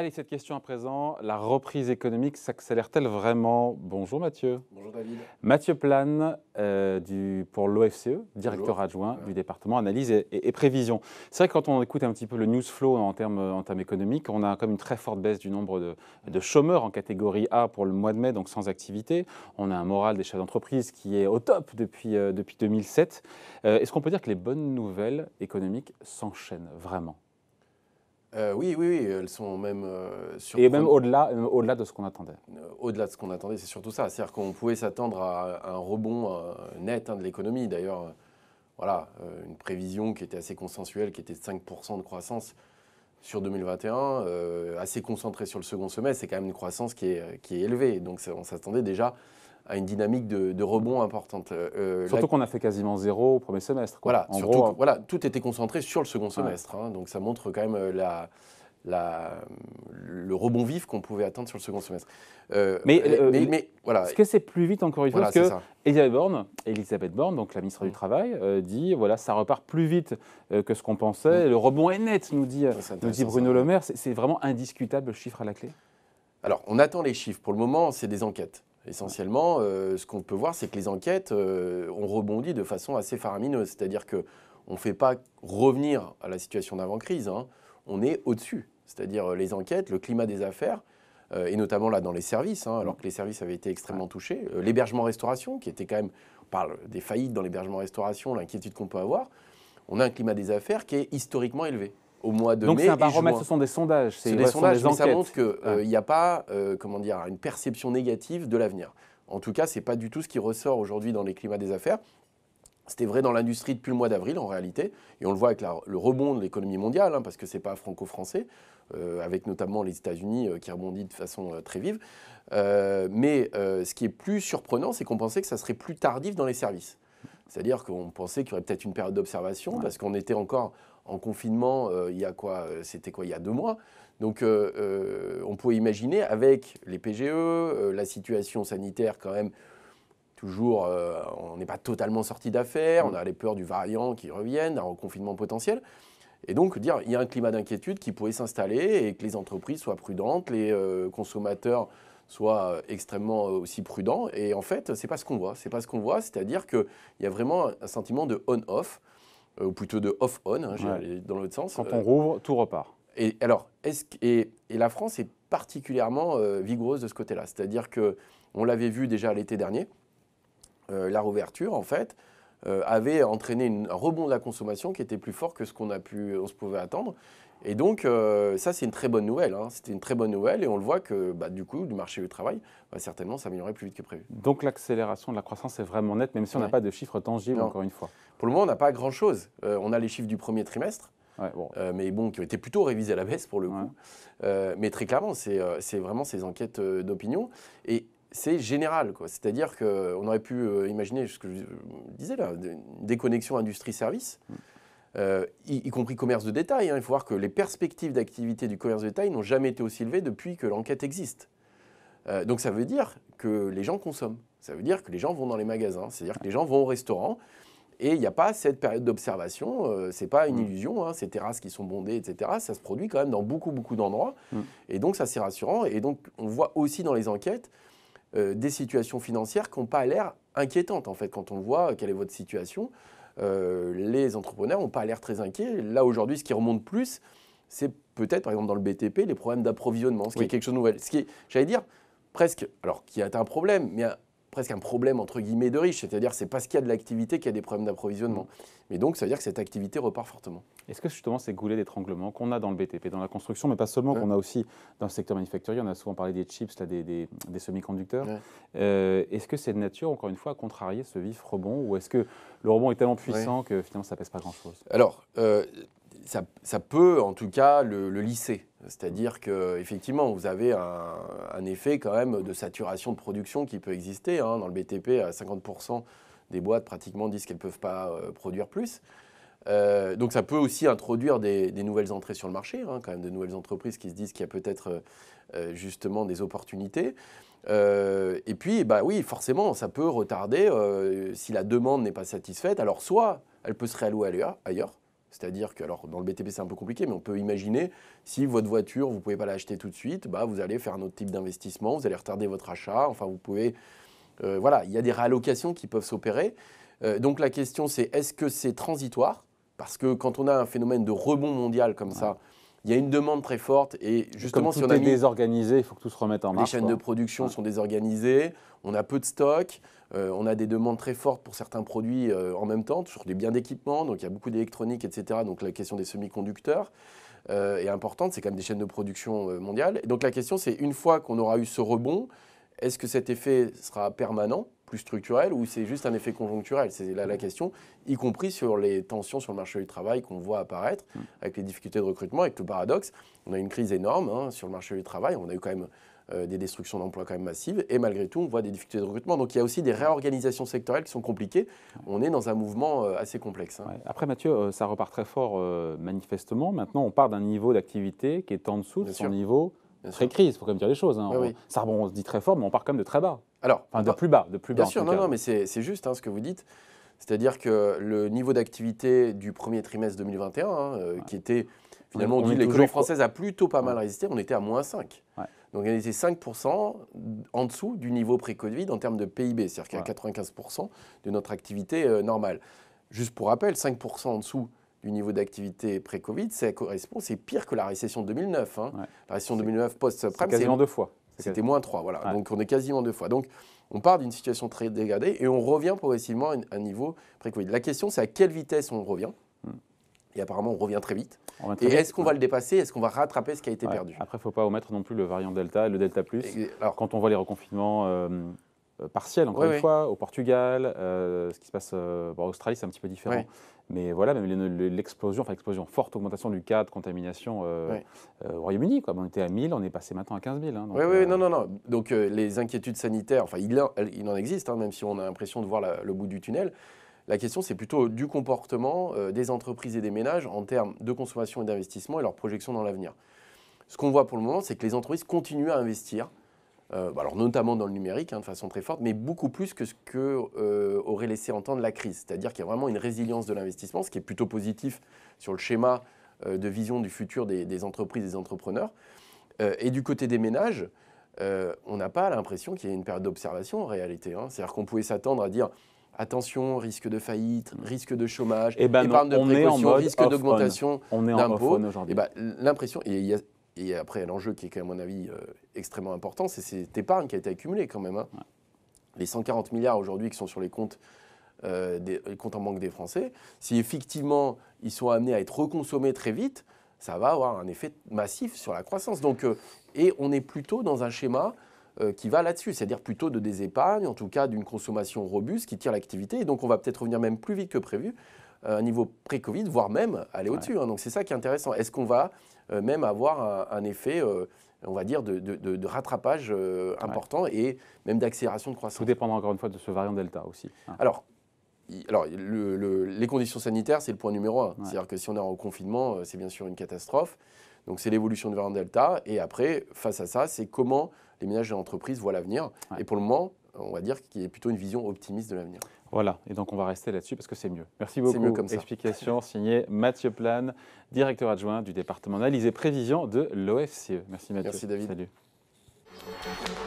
Allez, cette question à présent, la reprise économique s'accélère-t-elle vraiment Bonjour Mathieu. Bonjour David. Mathieu Plane euh, du, pour l'OFCE, directeur adjoint du département analyse et, prévision. C'est vrai que quand on écoute un petit peu le news flow en termes, en termes économiques, on a comme une très forte baisse du nombre de, chômeurs en catégorie A pour le mois de mai, donc sans activité. On a un moral des chefs d'entreprise qui est au top depuis, euh, depuis 2007. Euh, est-ce qu'on peut dire que les bonnes nouvelles économiques s'enchaînent vraiment euh, oui, oui, oui, elles sont même euh, sur. Et même au-delà, euh, au de ce qu'on attendait. au-delà de ce qu'on attendait, c'est surtout ça. C'est-à-dire qu'on pouvait s'attendre à un rebond net hein, de l'économie. D'ailleurs, voilà, une prévision qui était assez consensuelle, qui était de 5% de croissance sur 2021, assez concentrée sur le second semestre, c'est quand même une croissance qui est, qui est élevée. Donc on s'attendait déjà à une dynamique de, rebond importante. Euh, euh, surtout qu'on a fait quasiment zéro au premier semestre. Voilà, en gros, voilà, tout était concentré sur le second semestre. Hein. donc ça montre quand même euh, la, la, le rebond vif qu'on pouvait attendre sur le second semestre. mais, mais, voilà. Est-ce que c'est plus vite encore une fois Parce que Elisabeth Borne, Elisabeth Borne, donc la ministre du mm. Travail, dit voilà, ça repart plus vite que ce qu'on pensait. Mm. Le rebond est net, nous dit, dit Bruno Le Maire. C'est vraiment indiscutable, le chiffre à la clé Alors, on attend les chiffres. Pour le moment, c'est des enquêtes. Essentiellement, euh, ce qu'on peut voir, c'est que les enquêtes euh, ont rebondi de façon assez faramineuse. C'est-à-dire qu'on ne fait pas revenir à la situation d'avant-crise, hein. on est au-dessus. C'est-à-dire euh, les enquêtes, le climat des affaires, et notamment là dans les services, hein, alors que les services avaient été extrêmement touchés. L'hébergement-restauration, qui était quand même, on parle des faillites dans l'hébergement-restauration, l'inquiétude qu'on peut avoir, on a un climat des affaires qui est historiquement élevé au mois de Donc mai. Donc c'est un ce sont des sondages. C'est des sondages, des ça montre qu'il euh, n'y a pas euh, comment dire, une perception négative de l'avenir. En tout cas, ce n'est pas du tout ce qui ressort aujourd'hui dans les climats des affaires. C'était vrai dans l'industrie depuis le mois d'avril, en réalité, et on le voit avec le rebond de l'économie mondiale, hein, parce que ce n'est pas franco-français, euh, avec notamment les États-Unis qui rebondit de façon très vive. mais ce qui est plus surprenant, c'est qu'on pensait que ça serait plus tardif dans les services. C'est-à-dire qu'on pensait qu'il y aurait peut-être une période d'observation parce qu'on était encore en confinement euh, il y a quoi euh, C'était quoi Il y a deux mois. Donc euh, on pouvait imaginer avec les PGE, la situation sanitaire quand même toujours, on n'est pas totalement sorti d'affaires, on mm. a les peurs du variant qui reviennent, un reconfinement potentiel. Et donc, dire, il y a un climat d'inquiétude qui pourrait s'installer et que les entreprises soient prudentes, les consommateurs soit euh, extrêmement euh, aussi prudent. Et en fait, c'est pas ce qu'on voit. C'est pas ce qu'on voit, c'est-à-dire qu'il y a vraiment un sentiment de on-off, euh, ou plutôt de off-on, hein, dans l'autre sens. Quand on rouvre, tout repart. Et alors, est et, et, la France est particulièrement vigoureuse de ce côté-là. C'est-à-dire que on l'avait vu déjà l'été dernier, la rouverture en fait, euh, avait entraîné un rebond de la consommation qui était plus fort que ce qu'on a pu, on se pouvait attendre. Et donc, euh, ça, c'est une très bonne nouvelle. Hein. C'était une très bonne nouvelle et on le voit que, bah, du coup, du marché du travail va bah, certainement s'améliorer plus vite que prévu. Donc, l'accélération de la croissance est vraiment nette, même si on n'a pas de chiffres tangibles, encore une fois. Pour le moment, on n'a pas grand-chose. Euh, on a les chiffres du premier trimestre, mais bon, qui ont été plutôt révisés à la baisse pour le coup. mais très clairement, c'est vraiment ces enquêtes d'opinion. Et c'est général. C'est-à-dire qu'on aurait pu euh, imaginer ce que je disais là, des connexions industrie-service, mm. euh, y, compris commerce de détail. Hein. Il faut voir que les perspectives d'activité du commerce de détail n'ont jamais été aussi élevées depuis que l'enquête existe. Euh, donc ça veut dire que les gens consomment, ça veut dire que les gens vont dans les magasins, c'est-à-dire que les gens vont au restaurant. Et il n'y a pas cette période d'observation, c'est pas une mm. illusion, hein. ces terrasses qui sont bondées, etc. Ça se produit quand même dans beaucoup, beaucoup d'endroits. Mm. Et donc, ça, c'est rassurant. Et donc, on voit aussi dans les enquêtes euh, des situations financières qui n'ont pas l'air inquiétantes. En fait, quand on voit quelle est votre situation, euh, les entrepreneurs n'ont pas l'air très inquiets. Là, aujourd'hui, ce qui remonte plus, c'est peut-être, par exemple, dans le BTP, les problèmes d'approvisionnement, ce qui est quelque chose de nouvel. Ce qui est, j'allais dire, presque, alors qui été un problème, mais presque un problème entre guillemets de riche, c'est-à-dire c'est parce qu'il y a de l'activité qu'il y a des problèmes d'approvisionnement. Mais donc ça veut dire que cette activité repart fortement. Est-ce que justement ces goulets d'étranglement qu'on a dans le BTP, dans la construction, mais pas seulement, qu'on a aussi dans le secteur manufacturier, on a souvent parlé des chips, là, des, semi-conducteurs, euh, est-ce que c'est de nature, encore une fois, à contrarier ce vif rebond ou est-ce que le rebond est tellement puissant que finalement ça pèse pas grand-chose Alors, euh, ça, peut en tout cas le, lisser. C'est-à-dire qu'effectivement, vous avez un, effet quand même de saturation de production qui peut exister. Hein. Dans le BTP, à 50% des boîtes pratiquement disent qu'elles ne peuvent pas euh, produire plus. Euh, donc ça peut aussi introduire des, nouvelles entrées sur le marché, hein. quand même de nouvelles entreprises qui se disent qu'il y a peut-être euh, justement des opportunités. et puis, bah oui, forcément, ça peut retarder si la demande n'est pas satisfaite. Alors soit elle peut se réallouer ailleurs, c'est-à-dire que, alors dans le BTP c'est un peu compliqué, mais on peut imaginer si votre voiture, vous ne pouvez pas l'acheter tout de suite, bah, vous allez faire un autre type d'investissement, vous allez retarder votre achat, enfin vous pouvez... Euh, voilà, il y a des réallocations qui peuvent s'opérer. Euh, donc la question c'est est-ce que c'est transitoire Parce que quand on a un phénomène de rebond mondial comme ça, il y a une demande très forte. Et justement, tout on est désorganisé, il faut que tout se remette en marche. Les chaînes de production sont désorganisées, on a peu de stock, euh, on a des demandes très fortes pour certains produits euh, en même temps, sur des biens d'équipement, donc il y a beaucoup d'électronique, etc. Donc la question des semi-conducteurs euh, est importante, c'est quand même des chaînes de production mondiales. Et donc la question, c'est une fois qu'on aura eu ce rebond, est-ce que cet effet sera permanent plus structurel ou c'est juste un effet conjoncturel C'est là la question, y compris sur les tensions sur le marché du travail qu'on voit apparaître mm. avec les difficultés de recrutement, avec le paradoxe. On a une crise énorme hein, sur le marché du travail, on a eu quand même euh, des destructions d'emplois quand même massives, et malgré tout, on voit des difficultés de recrutement. Donc il y a aussi des réorganisations sectorielles qui sont compliquées. On est dans un mouvement euh, assez complexe. Hein. Après, Mathieu, euh, ça repart très fort manifestement. Maintenant, on part d'un niveau d'activité qui est en dessous de son niveau très crise, il faut quand même dire les choses. Hein. Ça, on se dit très fort, mais on part quand même de très bas. Alors, enfin, de plus bas, de plus bas. Bien sûr, non, non, mais c'est juste hein, ce que vous dites. C'est-à-dire que le niveau d'activité du premier trimestre 2021, hein, euh, qui était finalement, on, dit l'économie française a plutôt pas mal résisté, on était à moins 5. Donc on était 5% en dessous du niveau pré-Covid en termes de PIB, c'est-à-dire qu'à 95% de notre activité euh, normale. Juste pour rappel, 5% en dessous du niveau d'activité pré-Covid, ça correspond, c'est pire que la récession de 2009. Hein. La récession de 2009 post C'est quasiment deux fois. C'était moins 3, voilà. Donc on est quasiment deux fois. Donc on part d'une situation très dégradée et on revient progressivement à un niveau pré-Covid. La question, c'est à quelle vitesse on revient hmm. Et apparemment, on revient très vite. et est-ce qu'on va le dépasser Est-ce qu'on va rattraper ce qui a été perdu Après, il ne faut pas omettre non plus le variant Delta et le Delta Plus. alors, Quand on voit les reconfinements. Euh, euh, partielle, encore une fois, au Portugal, euh, ce qui se passe euh, en Australie, c'est un petit peu différent. Mais voilà, même l'explosion, enfin l'explosion, forte augmentation du cas de contamination au Royaume-Uni. On était à 1000, on est passé maintenant à 15 000. oui, oui, non, non, non. Donc les inquiétudes sanitaires, enfin il, il en existe, hein, même si on a l'impression de voir le bout du tunnel. La question, c'est plutôt du comportement des entreprises et des ménages en termes de consommation et d'investissement et leur projection dans l'avenir. Ce qu'on voit pour le moment, c'est que les entreprises continuent à investir euh, bah, notamment dans le numérique, hein, de façon très forte, mais beaucoup plus que ce que euh, aurait laissé entendre la crise. C'est-à-dire qu'il y a vraiment une résilience de l'investissement, ce qui est plutôt positif sur le schéma euh, de vision du futur des, entreprises, des entrepreneurs. et du côté des ménages, on n'a pas l'impression qu'il y ait une période d'observation en réalité. Hein. C'est-à-dire qu'on pouvait s'attendre à dire attention, risque de faillite, risque de chômage, et eh ben épargne de précaution, risque d'augmentation d'impôts. Eh ben, l'impression, il y a et après, l'enjeu qui est, quand même, à mon avis, euh, extrêmement important, c'est cette épargne qui a été accumulée quand même. Hein. Les 140 milliards aujourd'hui qui sont sur les comptes, euh, des, comptes en banque des Français, si effectivement ils sont amenés à être reconsommés très vite, ça va avoir un effet massif sur la croissance. Donc, euh, et on est plutôt dans un schéma qui va là-dessus, c'est-à-dire plutôt de des épargnes, en tout cas d'une consommation robuste qui tire l'activité. Et donc on va peut-être revenir même plus vite que prévu à un niveau pré-Covid, voire même aller au-dessus. Hein. Donc c'est ça qui est intéressant. Est-ce qu'on va euh, même avoir un, effet euh, on va dire, de, rattrapage euh, important et même d'accélération de croissance. Tout dépendra encore une fois de ce variant Delta aussi. Hein. Alors, alors les conditions sanitaires, c'est le point numéro un. C'est-à-dire que si on est en confinement, c'est bien sûr une catastrophe. Donc, c'est l'évolution du variant Delta. Et après, face à ça, c'est comment les ménages et les entreprises voient l'avenir. Et pour le moment, on va dire qu'il y a plutôt une vision optimiste de l'avenir. Voilà, et donc on va rester là-dessus parce que c'est mieux. Merci beaucoup. Mieux comme Explication signée Mathieu Plane, directeur adjoint du département analyse et prévision de l'OFCE. Merci Mathieu. Merci David. Salut.